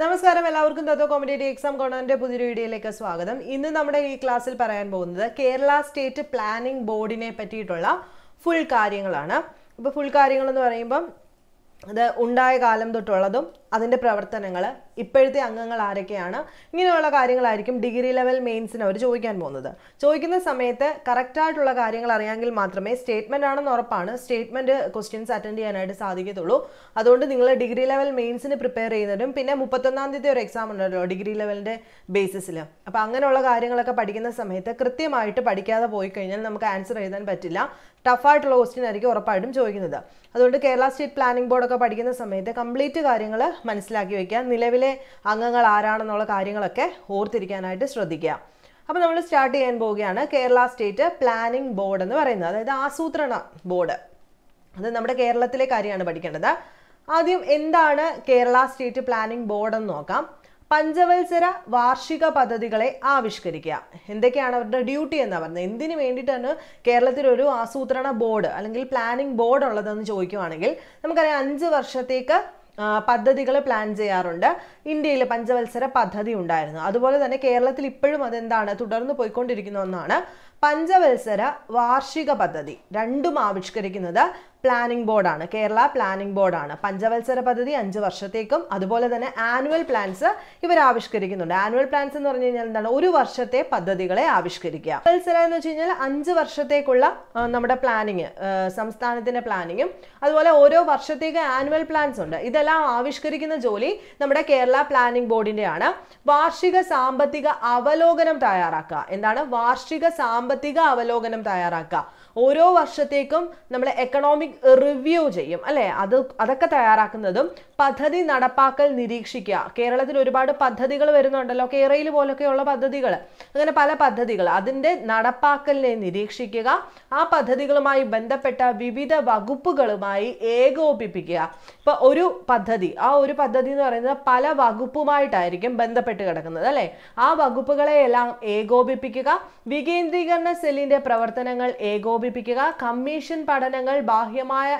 നമസ്കാരം എല്ലാവർക്കും തത്വ commodity exam കോണാൻ്റെ പുതിയൊരു വീഡിയോയിലേക്ക് സ്വാഗതം ഇന്ന് നമ്മുടെ ഈ ക്ലാസ്സിൽ പറയാൻ പോകുന്നത് കേരള സ്റ്റേറ്റ് പ്ലാനിംഗ് ബോർഡിനെ പറ്റിയിട്ടുള്ള ഫുൾ കാര്യങ്ങളാണ് ഇപ്പോൾ ഫുൾ കാര്യങ്ങളെന്ന് പറയുമ്പം അത് ഉണ്ടായ കാലം തൊട്ടുള്ളതും അതിൻ്റെ പ്രവർത്തനങ്ങൾ ഇപ്പോഴത്തെ അംഗങ്ങൾ ആരൊക്കെയാണ് ഇങ്ങനെയുള്ള കാര്യങ്ങളായിരിക്കും ഡിഗ്രി ലെവൽ മെയിൻസിന് അവർ ചോദിക്കാൻ പോകുന്നത് ചോദിക്കുന്ന സമയത്ത് കറക്റ്റായിട്ടുള്ള കാര്യങ്ങൾ അറിയാമെങ്കിൽ മാത്രമേ സ്റ്റേറ്റ്മെൻ്റ് ആണെന്ന് ഉറപ്പാണ് സ്റ്റേറ്റ്മെൻറ്റ് ക്വസ്റ്റ്യൻസ് അറ്റൻഡ് ചെയ്യാനായിട്ട് സാധിക്കത്തുള്ളൂ അതുകൊണ്ട് നിങ്ങൾ ഡിഗ്രി ലെവൽ മെയിൻസിന് പ്രിപ്പയർ ചെയ്യുന്നതും പിന്നെ മുപ്പത്തൊന്നാം തീയതി ഒരു എക്സാം ഉണ്ടല്ലോ ഡിഗ്രി ലെവലിൻ്റെ ബേസിസിൽ അപ്പോൾ അങ്ങനെയുള്ള കാര്യങ്ങളൊക്കെ പഠിക്കുന്ന സമയത്ത് കൃത്യമായിട്ട് പഠിക്കാതെ പോയി കഴിഞ്ഞാൽ നമുക്ക് ആൻസർ എഴുതാൻ പറ്റില്ല ടഫായിട്ടുള്ള ക്വസ്റ്റ്യൻ ആയിരിക്കും ഉറപ്പായിട്ടും ചോദിക്കുന്നത് അതുകൊണ്ട് കേരള സ്റ്റേറ്റ് പ്ലാനിംഗ് ബോർഡൊക്കെ പഠിക്കുന്ന സമയത്ത് കംപ്ലീറ്റ് കാര്യങ്ങൾ മനസ്സിലാക്കി വയ്ക്കാം നിലവിലെ അംഗങ്ങൾ ആരാണെന്നുള്ള കാര്യങ്ങളൊക്കെ ഓർത്തിരിക്കാനായിട്ട് ശ്രദ്ധിക്കുക അപ്പോൾ നമ്മൾ സ്റ്റാർട്ട് ചെയ്യാൻ പോവുകയാണ് കേരള സ്റ്റേറ്റ് പ്ലാനിംഗ് ബോർഡ് എന്ന് പറയുന്നത് അതായത് ആസൂത്രണ ബോർഡ് അത് നമ്മുടെ കേരളത്തിലെ കാര്യമാണ് പഠിക്കേണ്ടത് ആദ്യം എന്താണ് കേരള സ്റ്റേറ്റ് പ്ലാനിംഗ് ബോർഡ് എന്ന് നോക്കാം പഞ്ചവത്സര വാർഷിക പദ്ധതികളെ ആവിഷ്കരിക്കുക എന്തൊക്കെയാണ് അവരുടെ ഡ്യൂട്ടി എന്നാണ് പറഞ്ഞത് എന്തിനു വേണ്ടിയിട്ടാണ് കേരളത്തിലൊരു ആസൂത്രണ ബോർഡ് അല്ലെങ്കിൽ പ്ലാനിംഗ് ബോർഡ് ഉള്ളതെന്ന് ചോദിക്കുവാണെങ്കിൽ നമുക്കറിയാം അഞ്ച് വർഷത്തേക്ക് പദ്ധതികൾ പ്ലാൻ ചെയ്യാറുണ്ട് ഇന്ത്യയിൽ പഞ്ചവത്സര പദ്ധതി ഉണ്ടായിരുന്നു അതുപോലെ തന്നെ കേരളത്തിൽ ഇപ്പോഴും അതെന്താണ് തുടർന്ന് പോയിക്കൊണ്ടിരിക്കുന്ന ഒന്നാണ് പഞ്ചവത്സര വാർഷിക പദ്ധതി രണ്ടും ആവിഷ്കരിക്കുന്നത് പ്ലാനിംഗ് ബോർഡാണ് കേരള പ്ലാനിംഗ് ബോർഡാണ് പഞ്ചവത്സര പദ്ധതി അഞ്ച് വർഷത്തേക്കും അതുപോലെ തന്നെ ആനുവൽ പ്ലാൻസ് ഇവർ ആവിഷ്കരിക്കുന്നുണ്ട് ആനുവൽ പ്ലാൻസ് എന്ന് പറഞ്ഞു കഴിഞ്ഞാൽ എന്താണ് ഒരു വർഷത്തെ പദ്ധതികളെ ആവിഷ്കരിക്കുക പഞ്ചവത്സര എന്ന് വെച്ച് കഴിഞ്ഞാൽ അഞ്ച് വർഷത്തേക്കുള്ള നമ്മുടെ പ്ലാനിങ് സംസ്ഥാനത്തിന്റെ പ്ലാനിങ്ങും അതുപോലെ ഓരോ വർഷത്തേക്ക് ആനുവൽ പ്ലാൻസ് ഉണ്ട് ഇതെല്ലാം ആവിഷ്കരിക്കുന്ന ജോലി നമ്മുടെ കേരള പ്ലാനിംഗ് ബോർഡിന്റെയാണ് വാർഷിക സാമ്പത്തിക അവലോകനം തയ്യാറാക്കുക എന്താണ് വാർഷിക സാമ്പത്തിക അവലോകനം തയ്യാറാക്കുക ഓരോ വർഷത്തേക്കും നമ്മൾ എക്കണോമിക് റിവ്യൂ ചെയ്യും അല്ലേ അത് അതൊക്കെ തയ്യാറാക്കുന്നതും പദ്ധതി നടപ്പാക്കൽ നിരീക്ഷിക്കുക കേരളത്തിൽ ഒരുപാട് പദ്ധതികൾ വരുന്നുണ്ടല്ലോ കേരയിൽ പോലൊക്കെയുള്ള പദ്ധതികൾ അങ്ങനെ പല പദ്ധതികൾ അതിൻ്റെ നടപ്പാക്കലിനെ നിരീക്ഷിക്കുക ആ പദ്ധതികളുമായി ബന്ധപ്പെട്ട വിവിധ വകുപ്പുകളുമായി ഏകോപിപ്പിക്കുക ഇപ്പൊ ഒരു പദ്ധതി ആ ഒരു പദ്ധതി എന്ന് പറയുന്നത് പല വകുപ്പുമായിട്ടായിരിക്കും ബന്ധപ്പെട്ട് കിടക്കുന്നത് അല്ലേ ആ വകുപ്പുകളെ എല്ലാം ഏകോപിപ്പിക്കുക വികേന്ദ്രീകരണ സെല്ലിന്റെ പ്രവർത്തനങ്ങൾ ഏകോപി ഏകോപിപ്പിക്കുക കമ്മീഷൻ പഠനങ്ങൾ ബാഹ്യമായ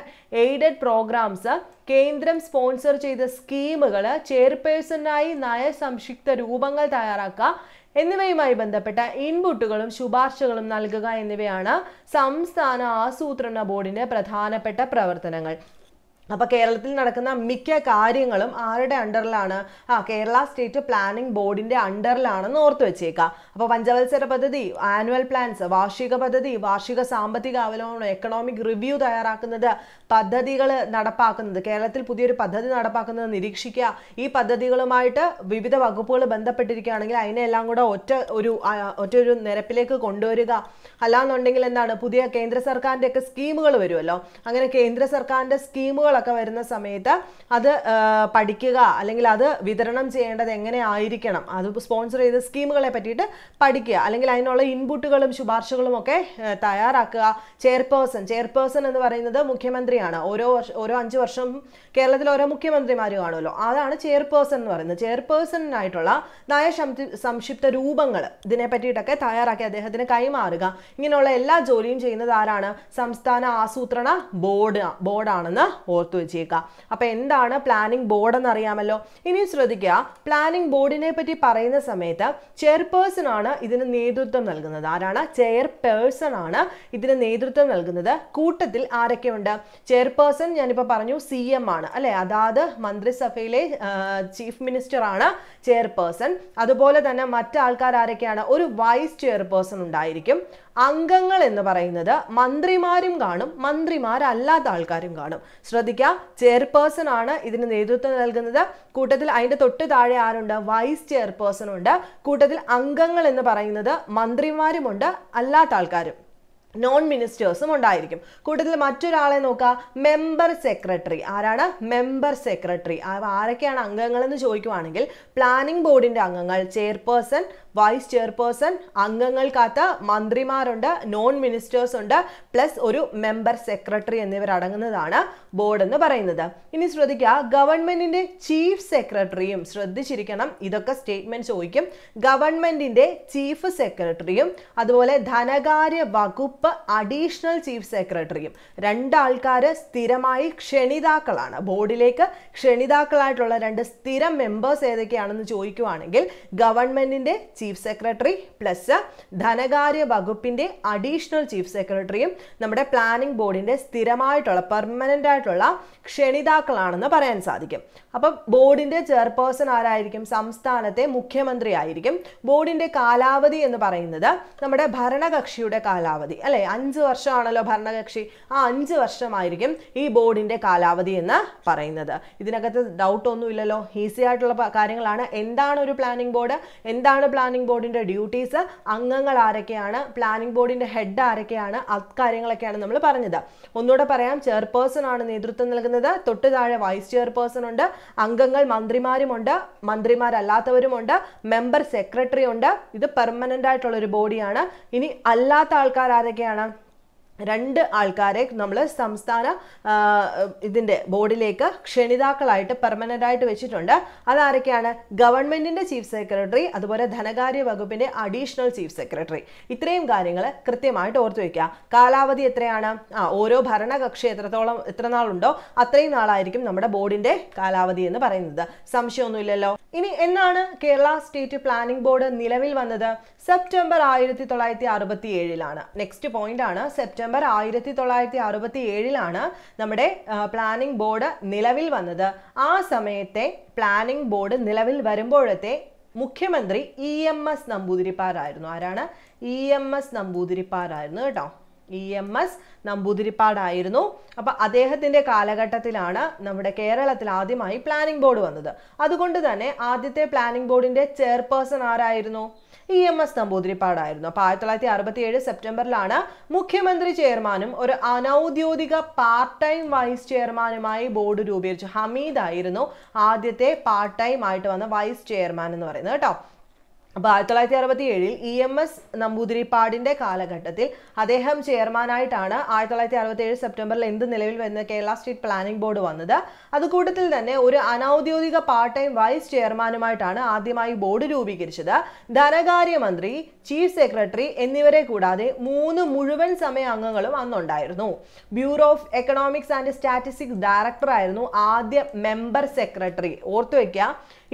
എയ്ഡഡ് പ്രോഗ്രാംസ് കേന്ദ്രം സ്പോൺസർ ചെയ്ത സ്കീമുകൾ ചെയർപേഴ്സണായി നയസംക്ഷിപ്ത രൂപങ്ങൾ തയ്യാറാക്കുക എന്നിവയുമായി ബന്ധപ്പെട്ട ഇൻപുട്ടുകളും ശുപാർശകളും നൽകുക എന്നിവയാണ് സംസ്ഥാന ആസൂത്രണ ബോർഡിന്റെ പ്രധാനപ്പെട്ട പ്രവർത്തനങ്ങൾ അപ്പോൾ കേരളത്തിൽ നടക്കുന്ന മിക്ക കാര്യങ്ങളും ആരുടെ അണ്ടറിലാണ് ആ കേരള സ്റ്റേറ്റ് പ്ലാനിംഗ് ബോർഡിന്റെ അണ്ടറിലാണെന്ന് ഓർത്ത് വെച്ചേക്കുക അപ്പോൾ പഞ്ചവത്സര പദ്ധതി ആനുവൽ പ്ലാൻസ് വാർഷിക പദ്ധതി വാർഷിക സാമ്പത്തിക അവലോകനം എക്കണോമിക് റിവ്യൂ തയ്യാറാക്കുന്നത് പദ്ധതികൾ നടപ്പാക്കുന്നത് കേരളത്തിൽ പുതിയൊരു പദ്ധതി നടപ്പാക്കുന്നത് നിരീക്ഷിക്കുക ഈ പദ്ധതികളുമായിട്ട് വിവിധ വകുപ്പുകൾ ബന്ധപ്പെട്ടിരിക്കുകയാണെങ്കിൽ അതിനെല്ലാം കൂടെ ഒറ്റ ഒരു ഒറ്റ ഒരു നിരപ്പിലേക്ക് കൊണ്ടുവരിക അല്ലാന്നുണ്ടെങ്കിൽ എന്താണ് പുതിയ കേന്ദ്ര സർക്കാരിന്റെ ഒക്കെ സ്കീമുകൾ വരുമല്ലോ അങ്ങനെ കേന്ദ്ര സർക്കാരിന്റെ സ്കീമുകൾ ഒക്കെ വരുന്ന സമയത്ത് അത് പഠിക്കുക അല്ലെങ്കിൽ അത് വിതരണം ചെയ്യേണ്ടത് എങ്ങനെ ആയിരിക്കണം അത് സ്പോൺസർ ചെയ്ത സ്കീമുകളെ പറ്റിയിട്ട് പഠിക്കുക അല്ലെങ്കിൽ അതിനുള്ള ഇൻപുട്ടുകളും ശുപാർശകളും ഒക്കെ തയ്യാറാക്കുക ചെയർപേഴ്സൺ ചെയർപേഴ്സൺ എന്ന് പറയുന്നത് മുഖ്യമന്ത്രിയാണ് ഓരോ വർഷം ഓരോ അഞ്ച് വർഷം കേരളത്തിൽ ഓരോ മുഖ്യമന്ത്രിമാർ കാണുമല്ലോ അതാണ് ചെയർപേഴ്സൺ എന്ന് പറയുന്നത് ചെയർപേഴ്സണിനായിട്ടുള്ള നയ സംക്ഷിപ്ത രൂപങ്ങൾ ഇതിനെ പറ്റിയിട്ടൊക്കെ തയ്യാറാക്കി അദ്ദേഹത്തിന് കൈമാറുക ഇങ്ങനെയുള്ള എല്ലാ ജോലിയും ചെയ്യുന്നത് ആരാണ് സംസ്ഥാന ആസൂത്രണ ബോർഡ് ബോർഡാണെന്ന് ഓർക്കുക ഓർത്ത് വെച്ചേക്കാം അപ്പോൾ എന്താണ് പ്ലാനിംഗ് ബോർഡ് എന്നറിയാമല്ലോ ഇനി ശ്രദ്ധിക്കുക പ്ലാനിംഗ് ബോർഡിനെ പറ്റി പറയുന്ന സമയത്ത് ചെയർപേഴ്സൺ ആണ് ഇതിന് നേതൃത്വം നൽകുന്നത് ആരാണ് ചെയർപേഴ്സൺ ആണ് ഇതിന് നേതൃത്വം നൽകുന്നത് കൂട്ടത്തിൽ ആരൊക്കെയുണ്ട് ചെയർപേഴ്സൺ ഞാനിപ്പോൾ പറഞ്ഞു സി എം ആണ് അല്ലേ അതായത് മന്ത്രിസഭയിലെ ചീഫ് മിനിസ്റ്റർ ആണ് ചെയർപേഴ്സൺ അതുപോലെ തന്നെ മറ്റാൾക്കാർ ആരൊക്കെയാണ് ഒരു വൈസ് ചെയർപേഴ്സൺ ഉണ്ടായിരിക്കും അംഗങ്ങൾ എന്ന് പറയുന്നത് മന്ത്രിമാരും കാണും മന്ത്രിമാരല്ലാത്ത ആൾക്കാരും കാണും ശ്രദ്ധിക്കുക ചെയർപേഴ്സൺ ആണ് ഇതിന് നേതൃത്വം നൽകുന്നത് കൂട്ടത്തിൽ അതിൻ്റെ തൊട്ട് താഴെ ആരുണ്ട് വൈസ് ചെയർപേഴ്സൺ ഉണ്ട് കൂട്ടത്തിൽ അംഗങ്ങൾ എന്ന് പറയുന്നത് മന്ത്രിമാരുമുണ്ട് അല്ലാത്ത ആൾക്കാരും നോൺ മിനിസ്റ്റേഴ്സും ഉണ്ടായിരിക്കും കൂട്ടത്തിൽ മറ്റൊരാളെ നോക്കുക മെമ്പർ സെക്രട്ടറി ആരാണ് മെമ്പർ സെക്രട്ടറി ആരൊക്കെയാണ് അംഗങ്ങളെന്ന് ചോദിക്കുവാണെങ്കിൽ പ്ലാനിംഗ് ബോർഡിൻ്റെ അംഗങ്ങൾ ചെയർപേഴ്സൺ വൈസ് ചെയർപേഴ്സൺ അംഗങ്ങൾക്കകത്ത് മന്ത്രിമാരുണ്ട് നോൺ മിനിസ്റ്റേഴ്സ് ഉണ്ട് പ്ലസ് ഒരു മെമ്പർ സെക്രട്ടറി എന്നിവരടങ്ങുന്നതാണ് ബോർഡ് എന്ന് പറയുന്നത് ഇനി ശ്രദ്ധിക്കുക ഗവൺമെന്റിന്റെ ചീഫ് സെക്രട്ടറിയും ശ്രദ്ധിച്ചിരിക്കണം ഇതൊക്കെ സ്റ്റേറ്റ്മെന്റ് ചോദിക്കും ഗവൺമെന്റിന്റെ ചീഫ് സെക്രട്ടറിയും അതുപോലെ ധനകാര്യ വകുപ്പ് വകുപ്പ് അഡീഷണൽ ചീഫ് സെക്രട്ടറിയും രണ്ടാൾക്കാർ സ്ഥിരമായി ക്ഷണിതാക്കളാണ് ബോർഡിലേക്ക് ക്ഷണിതാക്കളായിട്ടുള്ള രണ്ട് സ്ഥിരം മെമ്പേഴ്സ് ഏതൊക്കെയാണെന്ന് ചോദിക്കുവാണെങ്കിൽ ഗവൺമെൻറ്റിൻ്റെ ചീഫ് സെക്രട്ടറി പ്ലസ് ധനകാര്യ വകുപ്പിൻ്റെ അഡീഷണൽ ചീഫ് സെക്രട്ടറിയും നമ്മുടെ പ്ലാനിംഗ് ബോർഡിൻ്റെ സ്ഥിരമായിട്ടുള്ള പെർമനൻ്റ് ആയിട്ടുള്ള ക്ഷണിതാക്കളാണെന്ന് പറയാൻ സാധിക്കും അപ്പം ബോർഡിൻ്റെ ചെയർപേഴ്സൺ ആരായിരിക്കും സംസ്ഥാനത്തെ മുഖ്യമന്ത്രി ആയിരിക്കും ബോർഡിൻ്റെ കാലാവധി എന്ന് പറയുന്നത് നമ്മുടെ ഭരണകക്ഷിയുടെ കാലാവധി അല്ലെ അഞ്ച് വർഷമാണല്ലോ ഭരണകക്ഷി ആ അഞ്ച് വർഷമായിരിക്കും ഈ ബോർഡിന്റെ കാലാവധി എന്ന് പറയുന്നത് ഇതിനകത്ത് ഇല്ലല്ലോ ഈസി ആയിട്ടുള്ള കാര്യങ്ങളാണ് എന്താണ് ഒരു പ്ലാനിംഗ് ബോർഡ് എന്താണ് പ്ലാനിംഗ് ബോർഡിന്റെ ഡ്യൂട്ടീസ് അംഗങ്ങൾ ആരൊക്കെയാണ് പ്ലാനിംഗ് ബോർഡിന്റെ ഹെഡ് ആരൊക്കെയാണ് അക്കാര്യങ്ങളൊക്കെയാണ് നമ്മൾ പറഞ്ഞത് ഒന്നുകൂടെ പറയാം ചെയർപേഴ്സൺ ആണ് നേതൃത്വം നൽകുന്നത് തൊട്ട് താഴെ വൈസ് ചെയർപേഴ്സൺ ഉണ്ട് അംഗങ്ങൾ മന്ത്രിമാരുമുണ്ട് മന്ത്രിമാരല്ലാത്തവരുമുണ്ട് മെമ്പർ സെക്രട്ടറി ഉണ്ട് ഇത് പെർമനന്റ് ആയിട്ടുള്ള ഒരു ബോഡിയാണ് ഇനി അല്ലാത്ത ആൾക്കാർ ആരൊക്കെ ഒക്കെയാണ് രണ്ട് ആൾക്കാരെ നമ്മൾ സംസ്ഥാന ഇതിൻ്റെ ബോർഡിലേക്ക് ക്ഷണിതാക്കളായിട്ട് പെർമനൻ്റ് ആയിട്ട് വെച്ചിട്ടുണ്ട് അതാരൊക്കെയാണ് ഗവൺമെൻറ്റിൻ്റെ ചീഫ് സെക്രട്ടറി അതുപോലെ ധനകാര്യ വകുപ്പിൻ്റെ അഡീഷണൽ ചീഫ് സെക്രട്ടറി ഇത്രയും കാര്യങ്ങൾ കൃത്യമായിട്ട് ഓർത്തു വയ്ക്കുക കാലാവധി എത്രയാണ് ആ ഓരോ ഭരണകക്ഷി എത്രത്തോളം എത്ര നാളുണ്ടോ അത്രയും നാളായിരിക്കും നമ്മുടെ ബോർഡിൻ്റെ കാലാവധി എന്ന് പറയുന്നത് സംശയമൊന്നുമില്ലല്ലോ ഇനി എന്നാണ് കേരള സ്റ്റേറ്റ് പ്ലാനിംഗ് ബോർഡ് നിലവിൽ വന്നത് സെപ്റ്റംബർ ആയിരത്തി തൊള്ളായിരത്തി അറുപത്തി ഏഴിലാണ് നെക്സ്റ്റ് പോയിന്റ് ആണ് സെപ്റ്റംബർ നമ്പർ ആയിരത്തി തൊള്ളായിരത്തി അറുപത്തി ഏഴിലാണ് നമ്മുടെ പ്ലാനിംഗ് ബോർഡ് നിലവിൽ വന്നത് ആ സമയത്തെ പ്ലാനിംഗ് ബോർഡ് നിലവിൽ വരുമ്പോഴത്തെ മുഖ്യമന്ത്രി ഇ എം എസ് നമ്പൂതിരിപ്പാടായിരുന്നു ആരാണ് ഇ എം എസ് നമ്പൂതിരിപ്പാടായിരുന്നു കേട്ടോ ഇ എം എസ് നമ്പൂതിരിപ്പാടായിരുന്നു അപ്പോൾ അദ്ദേഹത്തിന്റെ കാലഘട്ടത്തിലാണ് നമ്മുടെ കേരളത്തിൽ ആദ്യമായി പ്ലാനിംഗ് ബോർഡ് വന്നത് അതുകൊണ്ട് തന്നെ ആദ്യത്തെ പ്ലാനിംഗ് ബോർഡിന്റെ ചെയർപേഴ്സൺ ആരായിരുന്നു ഇ എം എസ് നമ്പൂതിരിപ്പാടായിരുന്നു അപ്പോൾ ആയിരത്തി തൊള്ളായിരത്തി അറുപത്തി ഏഴ് സെപ്റ്റംബറിലാണ് മുഖ്യമന്ത്രി ചെയർമാനും ഒരു അനൗദ്യോഗിക പാർട്ട് ടൈം വൈസ് ചെയർമാനുമായി ബോർഡ് രൂപീകരിച്ചു ഹമീദ് ആയിരുന്നു ആദ്യത്തെ പാർട്ട് ടൈം ആയിട്ട് വന്ന വൈസ് ചെയർമാൻ എന്ന് പറയുന്നത് കേട്ടോ അപ്പൊ ആയിരത്തി തൊള്ളായിരത്തി അറുപത്തി ഏഴിൽ ഇ എം എസ് നമ്പൂതിരിപ്പാടിന്റെ കാലഘട്ടത്തിൽ അദ്ദേഹം ചെയർമാനായിട്ടാണ് ആയിരത്തി തൊള്ളായിരത്തി അറുപത്തി ഏഴ് സെപ്റ്റംബറിൽ എന്ത് നിലവിൽ വരുന്ന കേരള സ്റ്റേറ്റ് പ്ലാനിംഗ് ബോർഡ് വന്നത് അതുകൂട്ടത്തിൽ തന്നെ ഒരു അനൌദ്യോഗിക പാർട്ട് ടൈം വൈസ് ചെയർമാനുമായിട്ടാണ് ആദ്യമായി ബോർഡ് രൂപീകരിച്ചത് ധനകാര്യമന്ത്രി ചീഫ് സെക്രട്ടറി എന്നിവരെ കൂടാതെ മൂന്ന് മുഴുവൻ സമയ അംഗങ്ങളും അന്നുണ്ടായിരുന്നു bureau of economics and statistics ഡയറക്ടറായിരുന്നു ആദ്യ മെമ്പർ സെക്രട്ടറി ഓർത്തു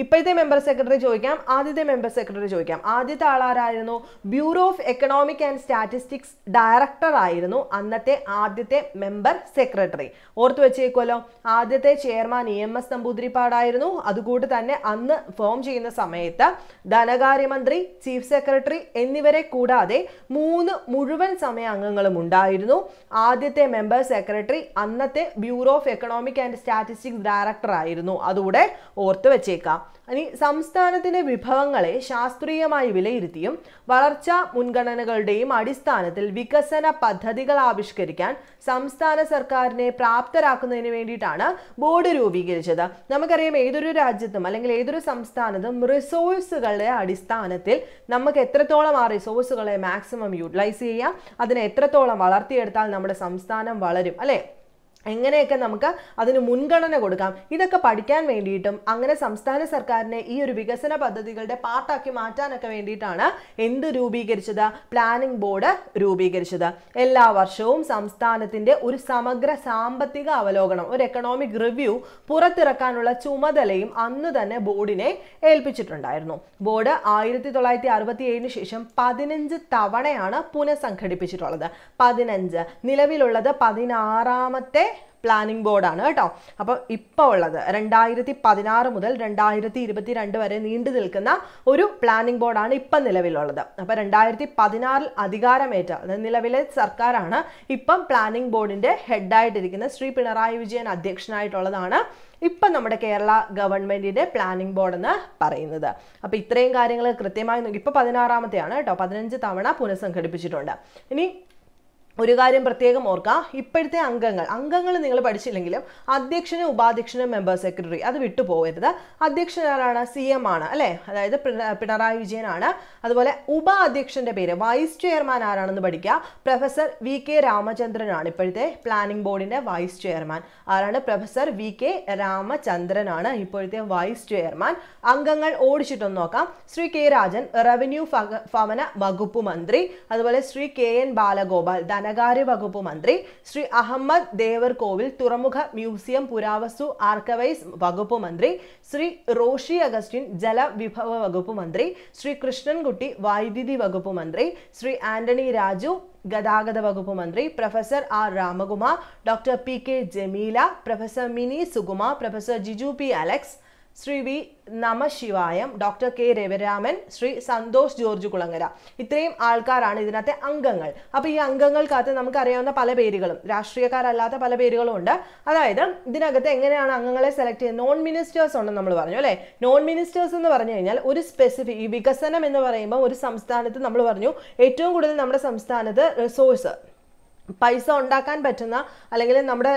ഇപ്പോഴത്തെ മെമ്പർ സെക്രട്ടറി ചോദിക്കാം ആദ്യത്തെ മെമ്പർ സെക്രട്ടറി ചോദിക്കാം ആദ്യത്തെ ആളാരായിരുന്നു bureau of economic and statistics director ആയിരുന്നു അന്നത്തെ ആദ്യത്തെ മെമ്പർ സെക്രട്ടറി ഓർത്തു വെച്ചേക്കുമല്ലോ ആദ്യത്തെ ചെയർമാൻ ഇ എം എസ് നമ്പൂതിരിപ്പാടായിരുന്നു അതുകൂട്ട് തന്നെ അന്ന് ഫോം ചെയ്യുന്ന സമയത്ത് ധനകാര്യമന്ത്രി ചീഫ് സെക്രട്ടറി എന്നിവരെ കൂടാതെ മൂന്ന് മുഴുവൻ സമയ അംഗങ്ങളും ഉണ്ടായിരുന്നു ആദ്യത്തെ മെമ്പർ സെക്രട്ടറി അന്നത്തെ bureau of economic and statistics director ആയിരുന്നു അതുകൂടെ ഓർത്തു വെച്ചേക്കാം ഇനി സംസ്ഥാനത്തിന്റെ വിഭവങ്ങളെ ശാസ്ത്രീയമായി വിലയിരുത്തിയും വളർച്ചാ മുൻഗണനകളുടെയും അടിസ്ഥാനത്തിൽ വികസന പദ്ധതികൾ ആവിഷ്കരിക്കാൻ സംസ്ഥാന സർക്കാരിനെ പ്രാപ്തരാക്കുന്നതിന് വേണ്ടിയിട്ടാണ് ബോർഡ് രൂപീകരിച്ചത് നമുക്കറിയാം ഏതൊരു രാജ്യത്തും അല്ലെങ്കിൽ ഏതൊരു സംസ്ഥാനത്തും റിസോഴ്സുകളുടെ അടിസ്ഥാനത്തിൽ നമുക്ക് എത്രത്തോളം ആ റിസോഴ്സുകളെ മാക്സിമം യൂട്ടിലൈസ് ചെയ്യാം അതിനെ എത്രത്തോളം വളർത്തിയെടുത്താൽ നമ്മുടെ സംസ്ഥാനം വളരും അല്ലേ എങ്ങനെയൊക്കെ നമുക്ക് അതിന് മുൻഗണന കൊടുക്കാം ഇതൊക്കെ പഠിക്കാൻ വേണ്ടിയിട്ടും അങ്ങനെ സംസ്ഥാന സർക്കാരിനെ ഈ ഒരു വികസന പദ്ധതികളുടെ പാർട്ടാക്കി മാറ്റാനൊക്കെ വേണ്ടിയിട്ടാണ് എന്ത് രൂപീകരിച്ചത് പ്ലാനിംഗ് ബോർഡ് രൂപീകരിച്ചത് എല്ലാ വർഷവും സംസ്ഥാനത്തിൻ്റെ ഒരു സമഗ്ര സാമ്പത്തിക അവലോകനം ഒരു എക്കണോമിക് റിവ്യൂ പുറത്തിറക്കാനുള്ള ചുമതലയും അന്ന് തന്നെ ബോർഡിനെ ഏൽപ്പിച്ചിട്ടുണ്ടായിരുന്നു ബോർഡ് ആയിരത്തി തൊള്ളായിരത്തി അറുപത്തി ഏഴിന് ശേഷം പതിനഞ്ച് തവണയാണ് പുനഃസംഘടിപ്പിച്ചിട്ടുള്ളത് പതിനഞ്ച് നിലവിലുള്ളത് പതിനാറാമത്തെ പ്ലാനിംഗ് ബോർഡാണ് കേട്ടോ അപ്പോൾ ഇപ്പോൾ ഉള്ളത് രണ്ടായിരത്തി പതിനാറ് മുതൽ രണ്ടായിരത്തി ഇരുപത്തി രണ്ട് വരെ നീണ്ടു നിൽക്കുന്ന ഒരു പ്ലാനിംഗ് ബോർഡാണ് ഇപ്പം നിലവിലുള്ളത് അപ്പോൾ രണ്ടായിരത്തി പതിനാറിൽ അധികാരമേറ്റ നിലവിലെ സർക്കാരാണ് ഇപ്പം പ്ലാനിംഗ് ബോർഡിൻ്റെ ഹെഡായിട്ടിരിക്കുന്ന ശ്രീ പിണറായി വിജയൻ അധ്യക്ഷനായിട്ടുള്ളതാണ് ഇപ്പം നമ്മുടെ കേരള ഗവൺമെൻറ്റിൻ്റെ പ്ലാനിംഗ് ബോർഡ് എന്ന് പറയുന്നത് അപ്പോൾ ഇത്രയും കാര്യങ്ങൾ കൃത്യമായി നോക്കി ഇപ്പോൾ പതിനാറാമത്തെയാണ് കേട്ടോ പതിനഞ്ച് തവണ പുനഃസംഘടിപ്പിച്ചിട്ടുണ്ട് ഇനി ഒരു കാര്യം പ്രത്യേകം ഓർക്കാം ഇപ്പോഴത്തെ അംഗങ്ങൾ അംഗങ്ങൾ നിങ്ങൾ പഠിച്ചില്ലെങ്കിലും അധ്യക്ഷനും ഉപാധ്യക്ഷനും മെമ്പർ സെക്രട്ടറി അത് വിട്ടുപോകരുത് അധ്യക്ഷൻ ആരാണ് സി എം ആണ് അല്ലേ അതായത് പിണറായി വിജയനാണ് അതുപോലെ ഉപാധ്യക്ഷൻ്റെ പേര് വൈസ് ചെയർമാൻ ആരാണെന്ന് പഠിക്കുക പ്രൊഫസർ വി കെ രാമചന്ദ്രനാണ് ഇപ്പോഴത്തെ പ്ലാനിംഗ് ബോർഡിൻ്റെ വൈസ് ചെയർമാൻ ആരാണ് പ്രൊഫസർ വി കെ രാമചന്ദ്രനാണ് ഇപ്പോഴത്തെ വൈസ് ചെയർമാൻ അംഗങ്ങൾ ഓടിച്ചിട്ടൊന്ന് നോക്കാം ശ്രീ കെ രാജൻ റവന്യൂ ഭവന വകുപ്പ് മന്ത്രി അതുപോലെ ശ്രീ കെ എൻ ബാലഗോപാൽ ധന धनकारी वकुप मंत्री श्री अहमद देवरकोविल तुमुख म्यूसियम पुरावस्तु आर्कवैस वकुप मंत्री श्री रोशी अगस्टि जल विभव वकुप मंत्री श्री कृष्णनकुटी वैद्युति वकुप मंत्री श्री आंटी राजु गतागत वकुप मंत्री professor R Ramakumar doctor P K Jameel professor Mini Sukumar professor Jiju P Alex Shri V Namasivayam doctor K Ravaraman Shri Santhosh George Kulangara ഇത്രയും ആൾക്കാരാണ് ഇതിനകത്തെ അംഗങ്ങൾ അപ്പോൾ ഈ അംഗങ്ങൾക്കകത്ത് നമുക്കറിയാവുന്ന പല പേരുകളും രാഷ്ട്രീയക്കാരല്ലാത്ത പല പേരുകളും ഉണ്ട് അതായത് ഇതിനകത്ത് എങ്ങനെയാണ് അംഗങ്ങളെ സെലക്ട് ചെയ്യുന്നത് നോൺ മിനിസ്റ്റേഴ്സ് ഉണ്ടെന്ന് നമ്മൾ പറഞ്ഞു അല്ലേ നോൺ മിനിസ്റ്റേഴ്സ് എന്ന് പറഞ്ഞു കഴിഞ്ഞാൽ ഒരു സ്പെസിഫിക് വികസനം എന്ന് പറയുമ്പോൾ ഒരു സംസ്ഥാനത്ത് നമ്മൾ പറഞ്ഞു ഏറ്റവും കൂടുതൽ നമ്മുടെ സംസ്ഥാനത്ത് റിസോഴ്സ് പൈസ ഉണ്ടാക്കാൻ പറ്റുന്ന അല്ലെങ്കിൽ നമ്മുടെ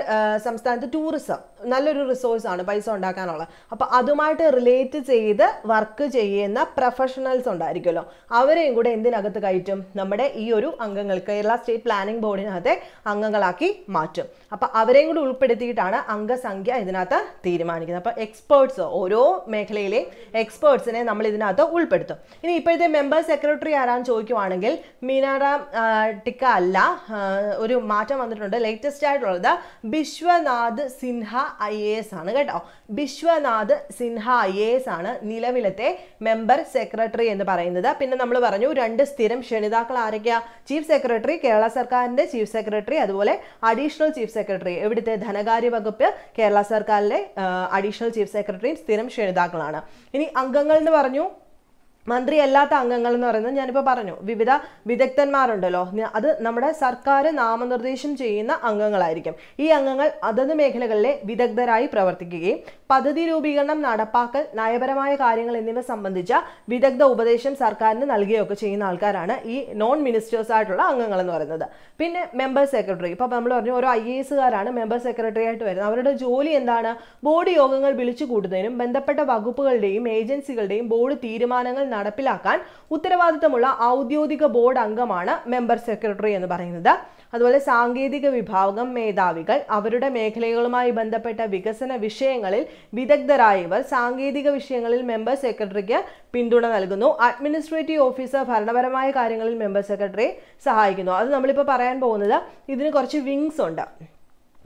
സംസ്ഥാനത്ത് ടൂറിസം നല്ലൊരു റിസോഴ്സ് ആണ് പൈസ ഉണ്ടാക്കാനുള്ള അപ്പോൾ അതുമായിട്ട് റിലേറ്റ് ചെയ്ത് വർക്ക് ചെയ്യുന്ന പ്രൊഫഷണൽസ് ഉണ്ടായിരിക്കുമല്ലോ അവരെയും കൂടെ എന്തിനകത്ത് കയറ്റും നമ്മുടെ ഈ ഒരു അംഗങ്ങൾ കേരള സ്റ്റേറ്റ് പ്ലാനിംഗ് ബോർഡിനകത്തെ അംഗങ്ങളാക്കി മാറ്റും അപ്പോൾ അവരെയും കൂടി ഉൾപ്പെടുത്തിയിട്ടാണ് അംഗസംഖ്യ ഇതിനകത്ത് തീരുമാനിക്കുന്നത് അപ്പോൾ എക്സ്പേർട്സ് ഓരോ മേഖലയിലെയും എക്സ്പേർട്സിനെ നമ്മൾ ഇതിനകത്ത് ഉൾപ്പെടുത്തും ഇനി ഇപ്പോഴത്തെ മെമ്പർ സെക്രട്ടറി ആരാന്ന് ചോദിക്കുവാണെങ്കിൽ മീനാറ ടിക്ക അല്ല ഒരു മാറ്റം വന്നിട്ടുണ്ട് ലേറ്റസ്റ്റ് ആയിട്ടുള്ളത് Biswanath Sinha I A S ആണ് കേട്ടോ Biswanath Sinha I A S ആണ് നിലവിലത്തെ മെമ്പർ സെക്രട്ടറി എന്ന് പറയുന്നത് പിന്നെ നമ്മൾ പറഞ്ഞു രണ്ട് സ്ഥിരം ക്ഷണിതാക്കൾ ആരൊക്കെയാ ചീഫ് സെക്രട്ടറി കേരള സർക്കാരിന്റെ ചീഫ് സെക്രട്ടറി അതുപോലെ അഡീഷണൽ ചീഫ് സെക്രട്ടറി ഇവിടുത്തെ ധനകാര്യ വകുപ്പ് കേരള സർക്കാരിലെ അഡീഷണൽ ചീഫ് സെക്രട്ടറിയും സ്ഥിരം ക്ഷണിതാക്കളാണ് ഇനി അംഗങ്ങൾ എന്ന് പറഞ്ഞു മന്ത്രി അല്ലാത്ത അംഗങ്ങൾ എന്ന് പറയുന്നത് ഞാനിപ്പോൾ പറഞ്ഞു വിവിധ വിദഗ്ധന്മാരുണ്ടല്ലോ അത് നമ്മുടെ സർക്കാർ നാമനിർദ്ദേശം ചെയ്യുന്ന അംഗങ്ങളായിരിക്കും ഈ അംഗങ്ങൾ അതത് മേഖലകളിലെ വിദഗ്ധരായി പ്രവർത്തിക്കുകയും പദ്ധതി രൂപീകരണം നടപ്പാക്കൽ നയപരമായ കാര്യങ്ങൾ എന്നിവ സംബന്ധിച്ച വിദഗ്ധ ഉപദേശം സർക്കാരിന് നൽകുകയൊക്കെ ചെയ്യുന്ന ആൾക്കാരാണ് ഈ നോൺ മിനിസ്റ്റേഴ്സ് ആയിട്ടുള്ള അംഗങ്ങൾ എന്ന് പറയുന്നത് പിന്നെ മെമ്പർ സെക്രട്ടറി ഇപ്പോൾ നമ്മൾ പറഞ്ഞു ഓരോ ഐ എ എസുകാരാണ് മെമ്പർ സെക്രട്ടറി ആയിട്ട് വരുന്നത് അവരുടെ ജോലി എന്താണ് ബോർഡ് യോഗങ്ങൾ വിളിച്ചു കൂട്ടുന്നതിനും ബന്ധപ്പെട്ട വകുപ്പുകളുടെയും ഏജൻസികളുടെയും ബോർഡ് തീരുമാനങ്ങൾ നടപ്പിലാക്കാൻ ഉത്തരവാദിത്തമുള്ള ഔദ്യോഗിക ബോർഡ് അംഗമാണ് മെമ്പർ സെക്രട്ടറി എന്ന് പറയുന്നത് അതുപോലെ സാങ്കേതിക വിഭാഗം മേധാവികൾ അവരുടെ മേഖലകളുമായി ബന്ധപ്പെട്ട വികസന വിഷയങ്ങളിൽ വിദഗ്ധരായവർ സാങ്കേതിക വിഷയങ്ങളിൽ മെമ്പർ സെക്രട്ടറിക്ക് പിന്തുണ നൽകുന്നു അഡ്മിനിസ്ട്രേറ്റീവ് ഓഫീസർ ഭരണപരമായ കാര്യങ്ങളിൽ മെമ്പർ സെക്രട്ടറിയെ സഹായിക്കുന്നു അത് നമ്മളിപ്പോൾ പറയാൻ പോകുന്നത് ഇതിന് കുറച്ച് വിങ്സ് ഉണ്ട്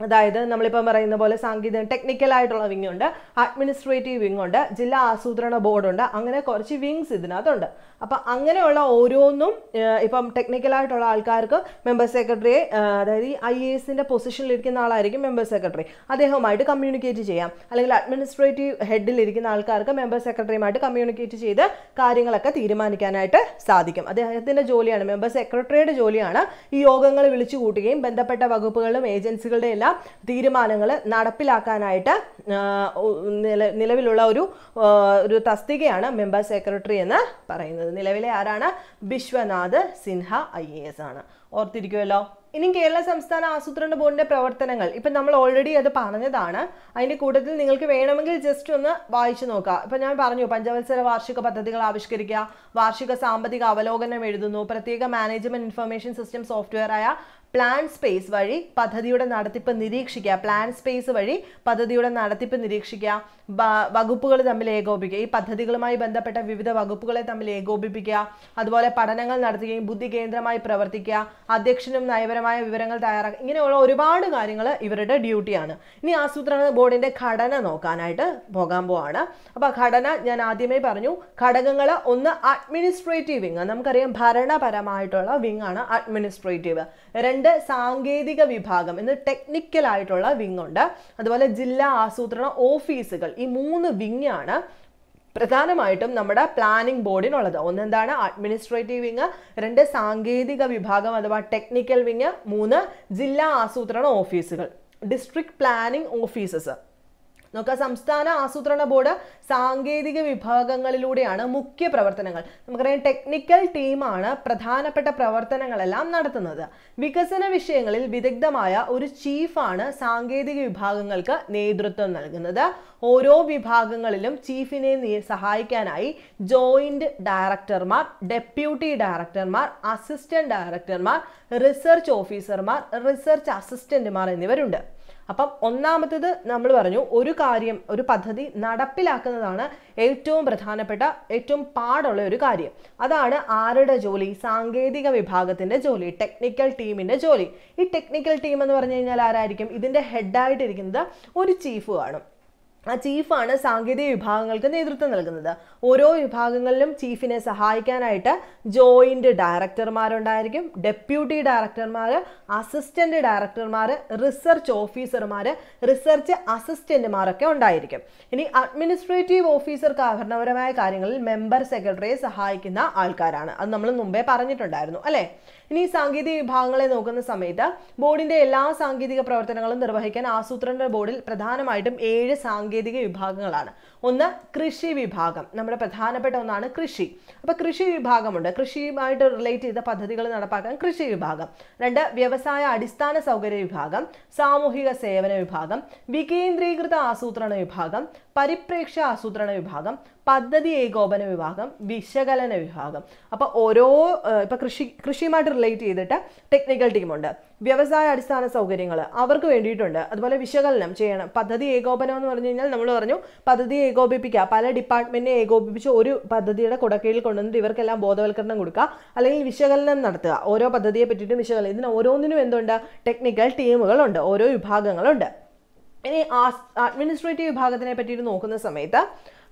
അതായത് നമ്മളിപ്പം പറയുന്ന പോലെ സാങ്കേതിക ടെക്നിക്കലായിട്ടുള്ള വിങ് ഉണ്ട് അഡ്മിനിസ്ട്രേറ്റീവ് വിങ് ഉണ്ട് ജില്ലാ ആസൂത്രണ ബോർഡുണ്ട് അങ്ങനെ കുറച്ച് വിങ്സ് ഇതിനകത്തുണ്ട് അപ്പം അങ്ങനെയുള്ള ഓരോന്നും ഇപ്പം ടെക്നിക്കലായിട്ടുള്ള ആൾക്കാർക്ക് മെമ്പർ സെക്രട്ടറിയെ അതായത് ഈ ഐ എ എസിൻ്റെ പൊസിഷനിലിരിക്കുന്ന ആളായിരിക്കും മെമ്പർ സെക്രട്ടറി അദ്ദേഹവുമായിട്ട് കമ്മ്യൂണിക്കേറ്റ് ചെയ്യാം അല്ലെങ്കിൽ അഡ്മിനിസ്ട്രേറ്റീവ് ഹെഡിലിരിക്കുന്ന ആൾക്കാർക്ക് മെമ്പർ സെക്രട്ടറിയുമായിട്ട് കമ്മ്യൂണിക്കേറ്റ് ചെയ്ത് കാര്യങ്ങളൊക്കെ തീരുമാനിക്കാനായിട്ട് സാധിക്കും അദ്ദേഹത്തിൻ്റെ ജോലിയാണ് മെമ്പർ സെക്രട്ടറിയുടെ ജോലിയാണ് ഈ യോഗങ്ങൾ വിളിച്ചു കൂട്ടുകയും ബന്ധപ്പെട്ട വകുപ്പുകളും ഏജൻസികളുടെ എല്ലാം തീരുമാനങ്ങൾ നടപ്പിലാക്കാനായിട്ട് നിലവിലുള്ള ഒരു ഒരു തസ്തികയാണ് മെമ്പർ സെക്രട്ടറി എന്ന് പറയുന്നത് നിലവിലെ ആരാണ് Biswanath Sinha I A S ആണ് ഓർത്തിരിക്കുമല്ലോ ഇനി കേരള സംസ്ഥാന ആസൂത്രണ ബോർഡിന്റെ പ്രവർത്തനങ്ങൾ ഇപ്പൊ നമ്മൾ ഓൾറെഡി അത് പറഞ്ഞതാണ് അതിന്റെ കൂട്ടത്തിൽ നിങ്ങൾക്ക് വേണമെങ്കിൽ ജസ്റ്റ് ഒന്ന് വായിച്ചു നോക്കുക ഇപ്പൊ ഞാൻ പറഞ്ഞു പഞ്ചവത്സര വാർഷിക പദ്ധതികൾ ആവിഷ്കരിക്കുക വാർഷിക സാമ്പത്തിക അവലോകനം എഴുതുന്നു പ്രത്യേക മാനേജ്മെന്റ് ഇൻഫർമേഷൻ സിസ്റ്റം സോഫ്റ്റ്വെയർ ആയ പ്ലാൻ സ്പേസ് വഴി പദ്ധതിയുടെ നടത്തിപ്പ് നിരീക്ഷിക്കുക പ്ലാൻ സ്പേസ് വഴി പദ്ധതിയുടെ നടത്തിപ്പ് നിരീക്ഷിക്കുക വകുപ്പുകൾ തമ്മിൽ ഏകോപിപ്പിക്കുക ഈ പദ്ധതികളുമായി ബന്ധപ്പെട്ട വിവിധ വകുപ്പുകളെ തമ്മിൽ ഏകോപിപ്പിക്കുക അതുപോലെ പഠനങ്ങൾ നടത്തുകയും ബുദ്ധി കേന്ദ്രമായി പ്രവർത്തിക്കുക അധ്യക്ഷനും നയപരമായ വിവരങ്ങൾ തയ്യാറാക്കുക ഇങ്ങനെയുള്ള ഒരുപാട് കാര്യങ്ങൾ ഇവരുടെ ഡ്യൂട്ടിയാണ് ഇനി ആസൂത്രണ ബോർഡിന്റെ ഘടന നോക്കാനായിട്ട് പോകാൻ പോവാണ് അപ്പോൾ ഘടന ഞാൻ ആദ്യമേ പറഞ്ഞു ഘടകങ്ങൾ ഒന്ന് അഡ്മിനിസ്ട്രേറ്റീവ് വിങ് നമുക്കറിയാം ഭരണപരമായിട്ടുള്ള വിങ് ആണ് അഡ്മിനിസ്ട്രേറ്റീവ് രണ്ട് രണ്ട് സാങ്കേതിക വിഭാഗം എന്ന് ടെക്നിക്കൽ ആയിട്ടുള്ള വിങ് ഉണ്ട് അതുപോലെ ജില്ലാ ആസൂത്രണ ഓഫീസുകൾ ഈ മൂന്ന് വിങ്ങാണ് പ്രധാനമായിട്ടും നമ്മുടെ പ്ലാനിംഗ് ബോർഡിനുള്ളത് ഒന്നെന്താണ് അഡ്മിനിസ്ട്രേറ്റീവ് വിങ് രണ്ട് സാങ്കേതിക വിഭാഗം അഥവാ ടെക്നിക്കൽ വിങ് മൂന്ന് ജില്ലാ ആസൂത്രണ ഓഫീസുകൾ ഡിസ്ട്രിക്ട് പ്ലാനിംഗ് ഓഫീസസ് നോക്കുക സംസ്ഥാന ആസൂത്രണ ബോർഡ് സാങ്കേതിക വിഭാഗങ്ങളിലൂടെയാണ് മുഖ്യ പ്രവർത്തനങ്ങൾ നമുക്കറിയാം ടെക്നിക്കൽ ടീമാണ് പ്രധാനപ്പെട്ട പ്രവർത്തനങ്ങളെല്ലാം നടത്തുന്നത് വികസന വിഷയങ്ങളിൽ വിദഗ്ധമായ ഒരു ചീഫാണ് സാങ്കേതിക വിഭാഗങ്ങൾക്ക് നേതൃത്വം നൽകുന്നത് ഓരോ വിഭാഗങ്ങളിലും ചീഫിനെ സഹായിക്കാനായി ജോയിന്റ് ഡയറക്ടർമാർ ഡെപ്യൂട്ടി ഡയറക്ടർമാർ അസിസ്റ്റന്റ് ഡയറക്ടർമാർ റിസർച്ച് ഓഫീസർമാർ റിസർച്ച് അസിസ്റ്റന്റുമാർ എന്നിവരുണ്ട് അപ്പം ഒന്നാമത്തേത് നമ്മൾ പറഞ്ഞു ഒരു കാര്യം ഒരു പദ്ധതി നടപ്പിലാക്കുന്നതാണ് ഏറ്റവും പ്രധാനപ്പെട്ട ഏറ്റവും പാടുള്ള ഒരു കാര്യം അതാണ് ആരുടെ ജോലി സാങ്കേതിക വിഭാഗത്തിൻ്റെ ജോലി ടെക്നിക്കൽ ടീമിൻ്റെ ജോലി ഈ ടെക്നിക്കൽ ടീം എന്ന് പറഞ്ഞു കഴിഞ്ഞാൽ ആരായിരിക്കും ഇതിൻ്റെ ഹെഡായിട്ടിരിക്കുന്നത് ഒരു ചീഫ് കാണും ആ ചീഫാണ് സാങ്കേതിക വിഭാഗങ്ങൾക്ക് നേതൃത്വം നൽകുന്നത് ഓരോ വിഭാഗങ്ങളിലും ചീഫിനെ സഹായിക്കാനായിട്ട് ജോയിൻ്റ് ഡയറക്ടർമാരുണ്ടായിരിക്കും ഡെപ്യൂട്ടി ഡയറക്ടർമാർ അസിസ്റ്റൻ്റ് ഡയറക്ടർമാർ റിസർച്ച് ഓഫീസർമാർ റിസർച്ച് അസിസ്റ്റൻ്റുമാരൊക്കെ ഉണ്ടായിരിക്കും ഇനി അഡ്മിനിസ്ട്രേറ്റീവ് ഓഫീസർക്ക് ആഭരണപരമായ കാര്യങ്ങളിൽ മെമ്പർ സെക്രട്ടറിയെ സഹായിക്കുന്ന ആൾക്കാരാണ് അത് നമ്മൾ മുമ്പേ പറഞ്ഞിട്ടുണ്ടായിരുന്നു അല്ലേ ഇനി സാങ്കേതിക വിഭാഗങ്ങളെ നോക്കുന്ന സമയത്ത് ബോർഡിന്റെ എല്ലാ സാങ്കേതിക പ്രവർത്തനങ്ങളും നിർവഹിക്കാൻ ആസൂത്രണ ബോർഡിൽ പ്രധാനമായിട്ടും ഏഴ് സാങ്കേതിക വിഭാഗങ്ങളാണ് ഒന്ന് കൃഷി വിഭാഗം നമ്മുടെ പ്രധാനപ്പെട്ട ഒന്നാണ് കൃഷി അപ്പോൾ കൃഷി വിഭാഗമുണ്ട് കൃഷിയുമായിട്ട് റിലേറ്റ് ചെയ്ത പദ്ധതികൾ നടപ്പാക്കാൻ കൃഷി വിഭാഗം രണ്ട് വ്യവസായ അടിസ്ഥാന സൗകര്യ വിഭാഗം സാമൂഹിക സേവന വിഭാഗം വികേന്ദ്രീകൃത ആസൂത്രണ വിഭാഗം പരിപ്രേക്ഷ്യ ആസൂത്രണ വിഭാഗം പദ്ധതി ഏകോപന വിഭാഗം വിശകലന വിഭാഗം അപ്പോൾ ഓരോ ഇപ്പോൾ കൃഷി കൃഷിയുമായിട്ട് റിലേറ്റ് ചെയ്തിട്ട് ടെക്നിക്കൽ ടീമുണ്ട് വ്യവസായ അടിസ്ഥാന സൗകര്യങ്ങൾ അവർക്ക് വേണ്ടിയിട്ടുണ്ട് അതുപോലെ വിശകലനം ചെയ്യണം പദ്ധതി ഏകോപനം എന്ന് പറഞ്ഞു കഴിഞ്ഞാൽ നമ്മൾ പറഞ്ഞു പദ്ധതി ഏകോപിപ്പിക്കുക പല ഡിപ്പാർട്ട്മെൻറ്റിനെ ഏകോപിപ്പിച്ച് ഒരു പദ്ധതിയുടെ കുടക്കീഴിൽ കൊണ്ടുവന്നിട്ട് ഇവർക്കെല്ലാം ബോധവൽക്കരണം കൊടുക്കുക അല്ലെങ്കിൽ വിശകലനം നടത്തുക ഓരോ പദ്ധതിയെ പറ്റിയിട്ടും വിശകലനം ഇതിന് ഓരോന്നിനും എന്തുണ്ട് ടെക്നിക്കൽ ടീമുകളുണ്ട് ഓരോ വിഭാഗങ്ങളുണ്ട് ഇനി അഡ്മിനിസ്ട്രേറ്റീവ് വിഭാഗത്തിനെ പറ്റിയിട്ട് നോക്കുന്ന സമയത്ത്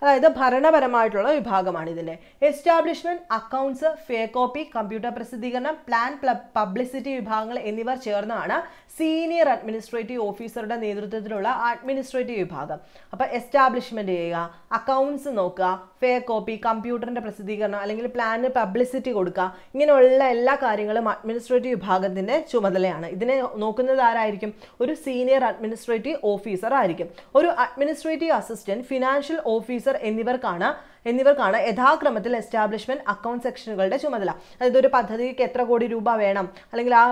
അതായത് ഭരണപരമായിട്ടുള്ള വിഭാഗമാണ് ഇതിൻ്റെ establishment accounts fair copy computer പ്രസിദ്ധീകരണം പ്ലാൻ പബ്ലിസിറ്റി വിഭാഗങ്ങൾ എന്നിവർ ചേർന്നാണ് സീനിയർ അഡ്മിനിസ്ട്രേറ്റീവ് ഓഫീസറുടെ നേതൃത്വത്തിലുള്ള അഡ്മിനിസ്ട്രേറ്റീവ് വിഭാഗം അപ്പോൾ എസ്റ്റാബ്ലിഷ്മെന്റ് ചെയ്യുക അക്കൗണ്ട്സ് നോക്കുക ഫേ കോപ്പി കമ്പ്യൂട്ടറിന്റെ പ്രസിദ്ധീകരണം അല്ലെങ്കിൽ പ്ലാന് പബ്ലിസിറ്റി കൊടുക്കുക ഇങ്ങനെയുള്ള എല്ലാ കാര്യങ്ങളും അഡ്മിനിസ്ട്രേറ്റീവ് വിഭാഗത്തിന്റെ ചുമതലയാണ് ഇതിനെ നോക്കുന്നത് ആരായിരിക്കും ഒരു സീനിയർ അഡ്മിനിസ്ട്രേറ്റീവ് ഓഫീസർ ഓഫീസർ ആയിരിക്കും ഒരു അഡ്മിനിസ്ട്രേറ്റീവ് അസിസ്റ്റന്റ് ഫിനാൻഷ്യൽ ഓഫീസർ എന്നിവർക്കാണ് എന്നിവർക്കാണ് യഥാക്രമത്തിൽ എസ്റ്റാബ്ലിഷ്മെന്റ് അക്കൗണ്ട് സെക്ഷനുകളുടെ ചുമതല അതായത് ഒരു പദ്ധതിക്ക് എത്ര കോടി രൂപ വേണം അല്ലെങ്കിൽ ആ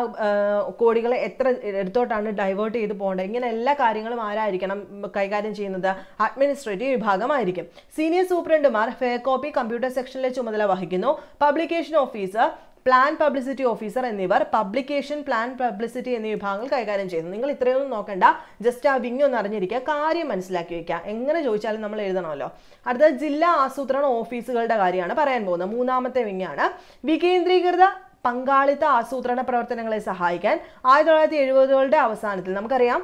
കോടികളെ എത്ര എടുത്തോട്ടാണ് ഡൈവേർട്ട് ചെയ്ത് പോകേണ്ടത് ഇങ്ങനെ എല്ലാ കാര്യങ്ങളും ആരായിരിക്കണം കൈകാര്യം ചെയ്യുന്നത് അഡ്മിനിസ്ട്രേറ്റീവ് വിഭാഗമായിരിക്കും സീനിയർ സൂപ്രണ്ടുമാർ ഫേ കോപ്പി കമ്പ്യൂട്ടർ സെക്ഷനിലെ ചുമതല വഹിക്കുന്നു publication officer plan publicity officer എന്നിവർ പബ്ലിക്കേഷൻ പ്ലാൻ പബ്ലിസിറ്റി എന്നീ വിഭാഗങ്ങൾ കൈകാര്യം ചെയ്യുന്നു നിങ്ങൾ ഇത്രയൊന്നും നോക്കണ്ട ജസ്റ്റ് ആ വിങ് ഒന്ന് അറിഞ്ഞിരിക്കുക കാര്യം മനസ്സിലാക്കി വയ്ക്കുക എങ്ങനെ ചോദിച്ചാലും നമ്മൾ എഴുതണമല്ലോ അടുത്ത ജില്ലാ ആസൂത്രണ ഓഫീസുകളുടെ കാര്യമാണ് പറയാൻ പോകുന്നത് മൂന്നാമത്തെ വിങ്ങാണ് വികേന്ദ്രീകൃത പങ്കാളിത്ത ആസൂത്രണ പ്രവർത്തനങ്ങളെ സഹായിക്കാൻ ആയിരത്തി തൊള്ളായിരത്തി എഴുപതുകളുടെ അവസാനത്തിൽ നമുക്കറിയാം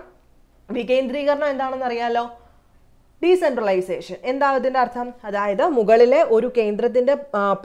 വികേന്ദ്രീകരണം എന്താണെന്ന് അറിയാലോ ഡീസെൻട്രലൈസേഷൻ എന്താ ഇതിൻ്റെ അർത്ഥം അതായത് മുകളിലെ ഒരു കേന്ദ്രത്തിൻ്റെ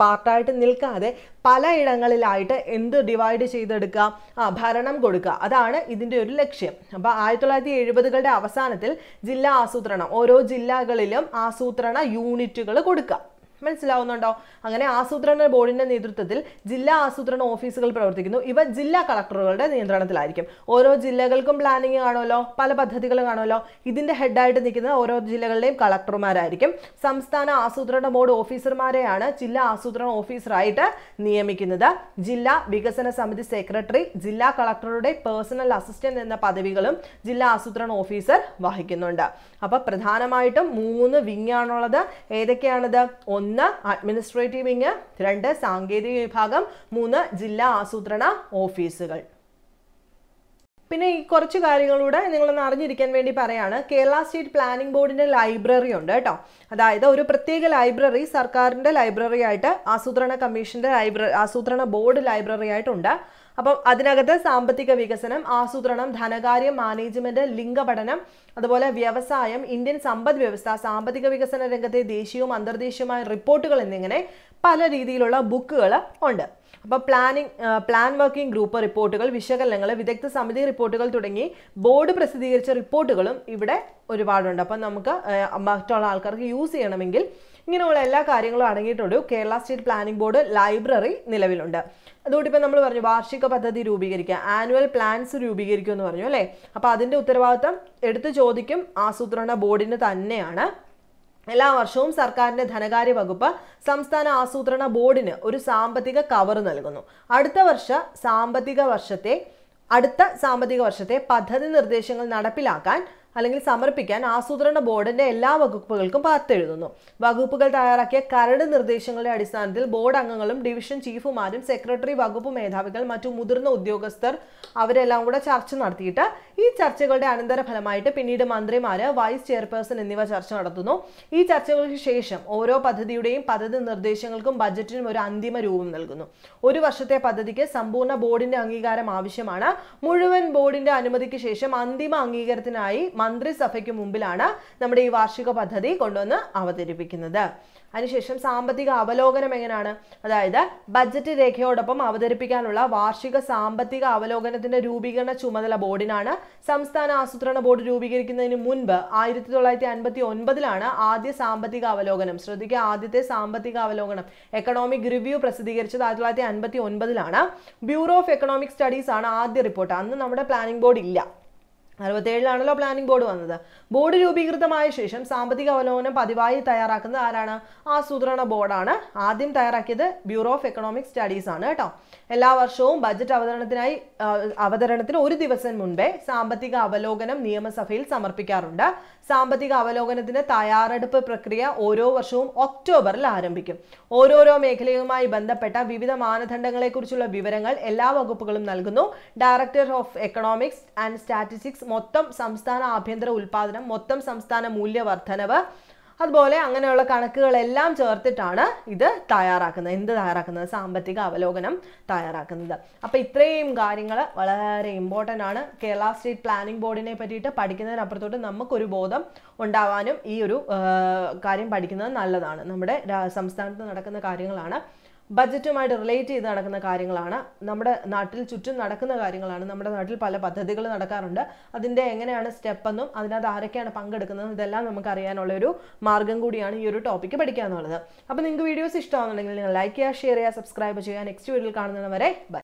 പാർട്ടായിട്ട് നിൽക്കാതെ പലയിടങ്ങളിലായിട്ട് എന്ത് ഡിവൈഡ് ചെയ്തെടുക്കുക ആ ഭരണം കൊടുക്കുക അതാണ് ഇതിൻ്റെ ഒരു ലക്ഷ്യം അപ്പോൾ ആയിരത്തി തൊള്ളായിരത്തി എഴുപതുകളുടെ അവസാനത്തിൽ ജില്ലാ ആസൂത്രണം ഓരോ ജില്ലകളിലും ആസൂത്രണ യൂണിറ്റുകൾ കൊടുക്കുക മനസ്സിലാവുന്നുണ്ടോ അങ്ങനെ ആസൂത്രണ ബോർഡിന്റെ നേതൃത്വത്തിൽ ജില്ലാ ആസൂത്രണ ഓഫീസുകൾ പ്രവർത്തിക്കുന്നു ഇവ ജില്ലാ കളക്ടറുകളുടെ നിയന്ത്രണത്തിലായിരിക്കും ഓരോ ജില്ലകൾക്കും പ്ലാനിങ് കാണുമല്ലോ പല പദ്ധതികൾ കാണുമല്ലോ ഇതിന്റെ ഹെഡായിട്ട് നിൽക്കുന്ന ഓരോ ജില്ലകളുടെയും കളക്ടർമാരായിരിക്കും സംസ്ഥാന ആസൂത്രണ ബോർഡ് ഓഫീസർമാരെയാണ് ജില്ലാ ആസൂത്രണ ഓഫീസറായിട്ട് നിയമിക്കുന്നത് ജില്ലാ വികസന സമിതി സെക്രട്ടറി ജില്ലാ കളക്ടറുടെ പേഴ്സണൽ അസിസ്റ്റന്റ് എന്ന പദവികളും ജില്ലാ ആസൂത്രണ ഓഫീസർ വഹിക്കുന്നുണ്ട് അപ്പൊ പ്രധാനമായിട്ടും മൂന്ന് വിങ്ങാണുള്ളത് ഏതൊക്കെയാണത് ഒന്ന് ഒന്ന് അഡ്മിനിസ്ട്രേറ്റീവ് വിങ് രണ്ട് സാങ്കേതിക വിഭാഗം മൂന്ന് ജില്ലാ ആസൂത്രണ ഓഫീസുകൾ പിന്നെ ഈ കുറച്ച് കാര്യങ്ങളൂടെ നിങ്ങളൊന്ന് അറിഞ്ഞിരിക്കാൻ വേണ്ടി പറയാണ് കേരള സ്റ്റേറ്റ് പ്ലാനിംഗ് ബോർഡിൻ്റെ ലൈബ്രറി ഉണ്ട് കേട്ടോ അതായത് ഒരു പ്രത്യേക ലൈബ്രറി സർക്കാരിൻ്റെ ലൈബ്രറി ആയിട്ട് ആസൂത്രണ കമ്മീഷൻ്റെ ലൈബ്രറി ആസൂത്രണ ബോർഡ് ലൈബ്രറി ആയിട്ടുണ്ട് അപ്പം അതിനകത്ത് സാമ്പത്തിക വികസനം ആസൂത്രണം ധനകാര്യം മാനേജ്മെന്റ് ലിംഗപഠനം അതുപോലെ വ്യവസായം ഇന്ത്യൻ സമ്പദ് വ്യവസ്ഥ സാമ്പത്തിക വികസന രംഗത്തെ ദേശീയവും അന്തർദേശീയവുമായ റിപ്പോർട്ടുകൾ എന്നിങ്ങനെ പല രീതിയിലുള്ള ബുക്കുകൾ ഉണ്ട് അപ്പോൾ പ്ലാനിംഗ് പ്ലാൻ വർക്കിംഗ് ഗ്രൂപ്പ് റിപ്പോർട്ടുകൾ വിശകലനങ്ങൾ വിദഗ്ധ സമിതി റിപ്പോർട്ടുകൾ തുടങ്ങി ബോർഡ് പ്രസിദ്ധീകരിച്ച റിപ്പോർട്ടുകളും ഇവിടെ ഒരുപാടുണ്ട് അപ്പം നമുക്ക് മറ്റുള്ള ആൾക്കാർക്ക് യൂസ് ചെയ്യണമെങ്കിൽ ഇങ്ങനെയുള്ള എല്ലാ കാര്യങ്ങളും അടങ്ങിയിട്ടുള്ളൂ Kerala state planning board library നിലവിലുണ്ട് അതുകൊണ്ട് ഇപ്പം നമ്മൾ പറഞ്ഞു വാർഷിക പദ്ധതി രൂപീകരിക്കുക ആനുവൽ പ്ലാൻസ് രൂപീകരിക്കുമെന്ന് പറഞ്ഞു അല്ലേ അപ്പോൾ അതിൻ്റെ ഉത്തരവാദിത്വം എടുത്തു ചോദിക്കും ആസൂത്രണ ബോർഡിന് തന്നെയാണ് എല്ലാ വർഷവും സർക്കാരിന്റെ ധനകാര്യ വകുപ്പ് സംസ്ഥാന ആസൂത്രണ ബോർഡിന് ഒരു സാമ്പത്തിക കവർ നൽകുന്നു അടുത്ത വർഷ സാമ്പത്തിക വർഷത്തെ അടുത്ത സാമ്പത്തിക വർഷത്തെ പദ്ധതി നിർദ്ദേശങ്ങൾ നടപ്പിലാക്കാൻ അല്ലെങ്കിൽ സമർപ്പിക്കാൻ ആസൂത്രണ ബോർഡിന്റെ എല്ലാ വകുപ്പുകൾക്കും പത്തെഴുതുന്നു വകുപ്പുകൾ തയ്യാറാക്കിയ കരട് നിർദ്ദേശങ്ങളുടെ അടിസ്ഥാനത്തിൽ ബോർഡ് അംഗങ്ങളും ഡിവിഷൻ ചീഫുമാരും സെക്രട്ടറി വകുപ്പ് മേധാവികൾ മറ്റു മുതിർന്ന ഉദ്യോഗസ്ഥർ അവരെല്ലാം കൂടെ ചർച്ച നടത്തിയിട്ട് ഈ ചർച്ചകളുടെ അനന്തരഫലമായിട്ട് പിന്നീട് മന്ത്രിമാര് വൈസ് ചെയർപേഴ്സൺ എന്നിവ ചർച്ച നടത്തുന്നു ഈ ചർച്ചകൾക്ക് ശേഷം ഓരോ പദ്ധതിയുടെയും പദ്ധതി നിർദ്ദേശങ്ങൾക്കും ബജറ്റിനും ഒരു അന്തിമ രൂപം നൽകുന്നു ഒരു വർഷത്തെ പദ്ധതിക്ക് സമ്പൂർണ്ണ ബോർഡിന്റെ അംഗീകാരം ആവശ്യമാണ് മുഴുവൻ ബോർഡിന്റെ അനുമതിക്ക് ശേഷം അന്തിമ അംഗീകാരത്തിനായി മന്ത്രിസഭയ്ക്ക് മുമ്പിലാണ് നമ്മുടെ ഈ വാർഷിക പദ്ധതി കൊണ്ടുവന്ന് അവതരിപ്പിക്കുന്നത് അതിനുശേഷം സാമ്പത്തിക അവലോകനം എങ്ങനെയാണ് അതായത് ബജറ്റ് രേഖയോടൊപ്പം അവതരിപ്പിക്കാനുള്ള വാർഷിക സാമ്പത്തിക അവലോകനത്തിന്റെ രൂപീകരണ ചുമതല ബോർഡിനാണ് സംസ്ഥാന ആസൂത്രണ ബോർഡ് രൂപീകരിക്കുന്നതിന് മുൻപ് ആയിരത്തി തൊള്ളായിരത്തി അൻപത്തി ഒൻപതിലാണ് ആദ്യ സാമ്പത്തിക അവലോകനം ശ്രദ്ധിക്കുക ആദ്യത്തെ സാമ്പത്തിക അവലോകനം എക്കണോമിക് റിവ്യൂ പ്രസിദ്ധീകരിച്ചത് ആയിരത്തി തൊള്ളായിരത്തി അൻപത്തി ഒൻപതിലാണ് ബ്യൂറോ ഓഫ് എക്കണോമിക് സ്റ്റഡീസ് ആണ് ആദ്യ റിപ്പോർട്ട് അന്ന് നമ്മുടെ പ്ലാനിംഗ് ബോർഡ് ഇല്ല അറുപത്തേഴിലാണല്ലോ പ്ലാനിംഗ് ബോർഡ് വന്നത് ബോർഡ് രൂപീകൃതമായ ശേഷം സാമ്പത്തിക അവലോകനം പതിവായി തയ്യാറാക്കുന്നത് ആരാണ് ആസൂത്രണ ബോർഡാണ് ആദ്യം തയ്യാറാക്കിയത് ബ്യൂറോ ഓഫ് എക്കണോമിക് സ്റ്റഡീസ് ആണ് കേട്ടോ എല്ലാ വർഷവും ബജറ്റ് അവതരണത്തിനായി അവതരണത്തിന് ഒരു ദിവസം മുൻപേ സാമ്പത്തിക അവലോകനം നിയമസഭയിൽ സമർപ്പിക്കാറുണ്ട് സാമ്പത്തിക അവലോകനത്തിന് തയ്യാറെടുപ്പ് പ്രക്രിയ ഓരോ വർഷവും ഒക്ടോബറിൽ ആരംഭിക്കും ഓരോരോ മേഖലയുമായി ബന്ധപ്പെട്ട വിവിധ മാനദണ്ഡങ്ങളെക്കുറിച്ചുള്ള വിവരങ്ങൾ എല്ലാ വകുപ്പുകളും നൽകുന്നു director of economics and statistics മൊത്തം സംസ്ഥാന ആഭ്യന്തര ഉൽപാദനം മൊത്തം സംസ്ഥാന മൂല്യവർദ്ധനവ് അതുപോലെ അങ്ങനെയുള്ള കണക്കുകളെല്ലാം ചേർത്തിട്ടാണ് ഇത് തയ്യാറാക്കുന്നത് എന്ത് തയ്യാറാക്കുന്നത് സാമ്പത്തിക അവലോകനം തയ്യാറാക്കുന്നത് അപ്പോൾ ഇത്രയും കാര്യങ്ങൾ വളരെ ഇമ്പോർട്ടൻ്റ് ആണ് കേരള സ്റ്റേറ്റ് പ്ലാനിംഗ് ബോർഡിനെ പറ്റിയിട്ട് പഠിക്കുന്നതിനപ്പുറത്തോട്ട് നമുക്കൊരു ബോധം ഉണ്ടാവാനും ഈ ഒരു കാര്യം പഠിക്കുന്നത് നല്ലതാണ് നമ്മുടെ സംസ്ഥാനത്ത് നടക്കുന്ന കാര്യങ്ങളാണ് ബജറ്റുമായിട്ട് റിലേറ്റ് ചെയ്ത് നടക്കുന്ന കാര്യങ്ങളാണ് നമ്മുടെ നാട്ടിൽ ചുറ്റും നടക്കുന്ന കാര്യങ്ങളാണ് നമ്മുടെ നാട്ടിൽ പല പദ്ധതികൾ നടക്കാറുണ്ട് അതിൻ്റെ എങ്ങനെയാണ് സ്റ്റെപ്പെന്നും അതിനകത്ത് ആരൊക്കെയാണ് പങ്കെടുക്കുന്നതും ഇതെല്ലാം നമുക്ക് അറിയാനുള്ള ഒരു മാർഗം കൂടിയാണ് ഈ ഒരു ടോപ്പിക്ക് പഠിക്കുക എന്നുള്ളത് അപ്പോൾ നിങ്ങൾക്ക് വീഡിയോസ് ഇഷ്ടമാണെന്നുണ്ടെങ്കിൽ നിങ്ങൾ ലൈക്ക് ചെയ്യുക ഷെയർ ചെയ്യുക സബ്സ്ക്രൈബ് ചെയ്യുക നെക്സ്റ്റ് വീഡിയോയിൽ കാണുന്നവരെ ബൈ